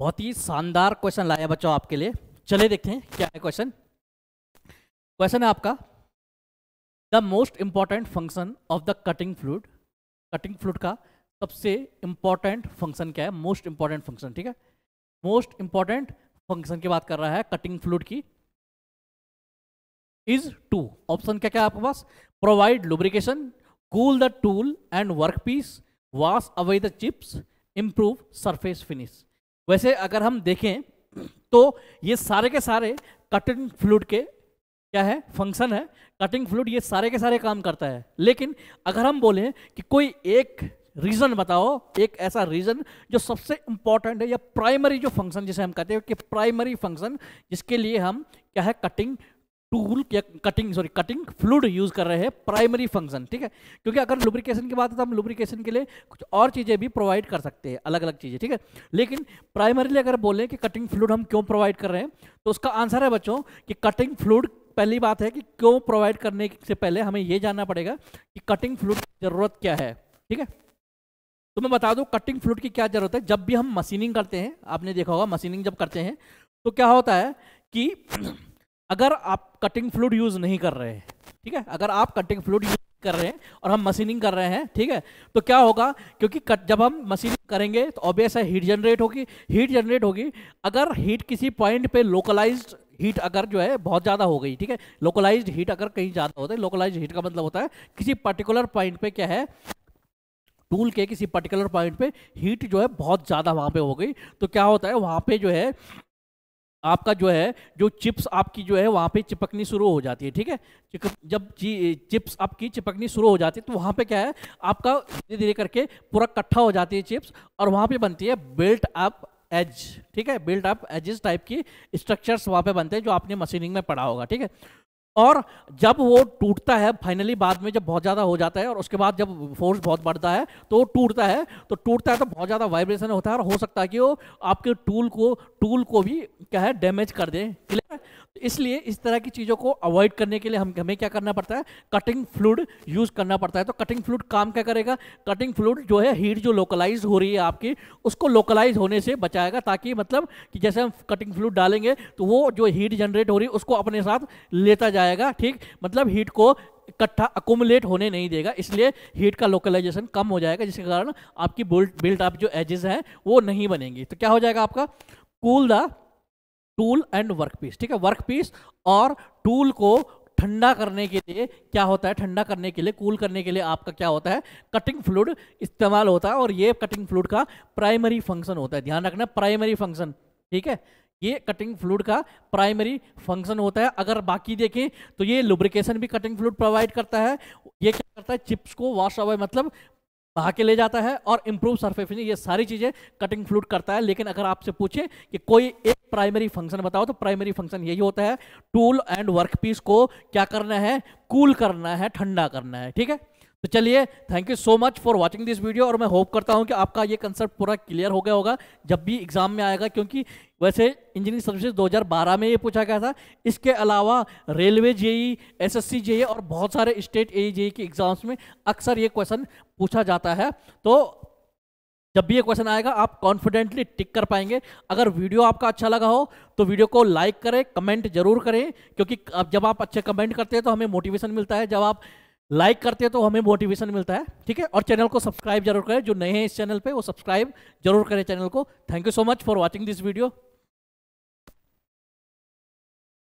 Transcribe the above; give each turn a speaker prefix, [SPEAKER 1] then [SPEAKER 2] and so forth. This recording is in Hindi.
[SPEAKER 1] बहुत ही शानदार क्वेश्चन लाया बच्चों आपके लिए चले देखते हैं क्या है क्वेश्चन क्वेश्चन है आपका the most important function of the cutting fluid cutting fluid का सबसे इंपॉर्टेंट फंक्शन क्या है मोस्ट इंपॉर्टेंट फंक्शन ठीक है मोस्ट इंपॉर्टेंट फंक्शन की बात कर रहा है कटिंग फ्लूड की इज टू ऑप्शन क्या क्या है आपके पास provide lubrication cool the tool and work piece wash away the chips improve surface finish वैसे अगर हम देखें तो ये सारे के सारे कटिंग फ्लूड के क्या है फंक्शन है कटिंग फ्लूड ये सारे के सारे काम करता है लेकिन अगर हम बोलें कि कोई एक रीज़न बताओ एक ऐसा रीज़न जो सबसे इंपॉर्टेंट है या प्राइमरी जो फंक्शन जिसे हम कहते हैं कि प्राइमरी फंक्शन जिसके लिए हम क्या है कटिंग टूल या cutting sorry cutting fluid use कर रहे हैं प्राइमरी फंक्शन ठीक है क्योंकि अगर लुब्रिकेशन की बात है तो हम लुब्रिकेशन के लिए कुछ और चीज़ें भी प्रोवाइड कर सकते हैं अलग अलग चीज़ें ठीक है लेकिन प्राइमरीली अगर बोलें कि कटिंग फ्लूड हम क्यों प्रोवाइड कर रहे हैं तो उसका आंसर है बच्चों कि कटिंग फ्लूड पहली बात है कि क्यों प्रोवाइड करने से पहले हमें यह जानना पड़ेगा कि कटिंग फ्लूड की ज़रूरत क्या है ठीक है तो मैं बता दू कटिंग फ्लूड की क्या ज़रूरत है जब भी हम मशीनिंग करते हैं आपने देखा होगा मशीनिंग जब करते हैं तो क्या होता है कि अगर आप कटिंग फ्लूड यूज़ नहीं कर रहे हैं ठीक है अगर आप कटिंग फ्लूड यूज कर रहे हैं और हम मशीनिंग कर रहे हैं ठीक है तो क्या होगा क्योंकि कट जब हम मशीनिंग करेंगे तो ऑब्वियस है हीट जनरेट होगी हीट जनरेट होगी अगर हीट किसी पॉइंट पे लोकलाइज्ड हीट अगर जो है बहुत ज़्यादा हो गई ठीक है लोकलाइज्ड हीट अगर कहीं ज़्यादा होता है लोकलाइज्ड हीट का मतलब होता है किसी पर्टिकुलर पॉइंट पे क्या है टूल के किसी पर्टिकुलर पॉइंट पे हीट जो है बहुत ज़्यादा वहाँ पे हो गई तो क्या होता है वहाँ पे जो है आपका जो है जो चिप्स आपकी जो है वहाँ पे चिपकनी शुरू हो जाती है ठीक है जब चिप्स आपकी चिपकनी शुरू हो जाती है तो वहाँ पे क्या है आपका धीरे धीरे करके पूरा कट्ठा हो जाती है चिप्स और वहाँ पे बनती है बिल्ट अप एज ठीक है बिल्ट अप एजिस टाइप की स्ट्रक्चर्स वहाँ पे बनते हैं जो आपने मशीनिंग में पढ़ा होगा ठीक है और जब वो टूटता है फाइनली बाद में जब बहुत ज़्यादा हो जाता है और उसके बाद जब फोर्स बहुत बढ़ता है तो टूटता है तो टूटता है तो बहुत ज़्यादा वाइब्रेशन होता है और हो सकता है कि वो आपके टूल को टूल को भी क्या है डैमेज कर दे इसलिए इस तरह की चीज़ों को अवॉइड करने के लिए हम हमें क्या करना पड़ता है कटिंग फ्लूड यूज़ करना पड़ता है तो कटिंग फ्लूड काम क्या करेगा कटिंग फ्लूड जो है हीट जो लोकलाइज हो रही है आपकी उसको लोकलाइज होने से बचाएगा ताकि मतलब कि जैसे हम कटिंग फ्लूड डालेंगे तो वो जो हीट जनरेट हो रही है उसको अपने साथ लेता जाएगा ठीक मतलब हीट को इकट्ठा अकोमुलेट होने नहीं देगा इसलिए हीट का लोकलाइजेशन कम हो जाएगा जिसके कारण आपकी बिल्ट बिल्ट आप जो एजेस हैं वो नहीं बनेंगी तो क्या हो जाएगा आपका cool cool the tool and workpiece ठीक है वर्कपीस और टूल को ठंडा करने के लिए क्या होता है ठंडा करने के लिए कूल करने के लिए आपका क्या होता है कटिंग फ्लूड इस्तेमाल होता है और ये कटिंग फ्लूड का प्राइमरी फंक्शन होता है ध्यान रखना प्राइमरी फंक्शन ठीक है ये कटिंग फ्लूड का प्राइमरी फंक्शन होता है अगर बाकी देखें तो ये लुब्रिकेशन भी कटिंग फ्लूड प्रोवाइड करता है ये क्या करता है चिप्स को वॉश अवे मतलब बहा के ले जाता है और इंप्रूव सरफेस ये सारी चीज़ें कटिंग फ्लूड करता है लेकिन अगर आपसे पूछे कि कोई एक प्राइमरी फंक्शन बताओ तो प्राइमरी फंक्शन यही होता है टूल एंड वर्कपीस को क्या करना है कूल करना है ठंडा करना है ठीक है तो चलिए thank you so much for watching this video और मैं होप करता हूं कि आपका ये कंसेप्ट पूरा क्लियर हो गया होगा जब भी एग्जाम में आएगा क्योंकि वैसे इंजीनियरिंग सर्विसेज 2012 में ये पूछा गया था इसके अलावा रेलवे जेई एसएससी जेई और बहुत सारे स्टेट ए जेई के एग्जाम्स में अक्सर ये क्वेश्चन पूछा जाता है तो जब भी ये क्वेश्चन आएगा आप कॉन्फिडेंटली टिक कर पाएंगे अगर वीडियो आपका अच्छा लगा हो तो वीडियो को लाइक करें कमेंट जरूर करें क्योंकि जब आप अच्छे कमेंट करते हैं तो हमें मोटिवेशन मिलता है जब आप लाइक करते हैं तो हमें मोटिवेशन मिलता है ठीक है और चैनल को सब्सक्राइब जरूर करें जो नए हैं इस चैनल पे वो सब्सक्राइब जरूर करें चैनल को thank you so much for watching this video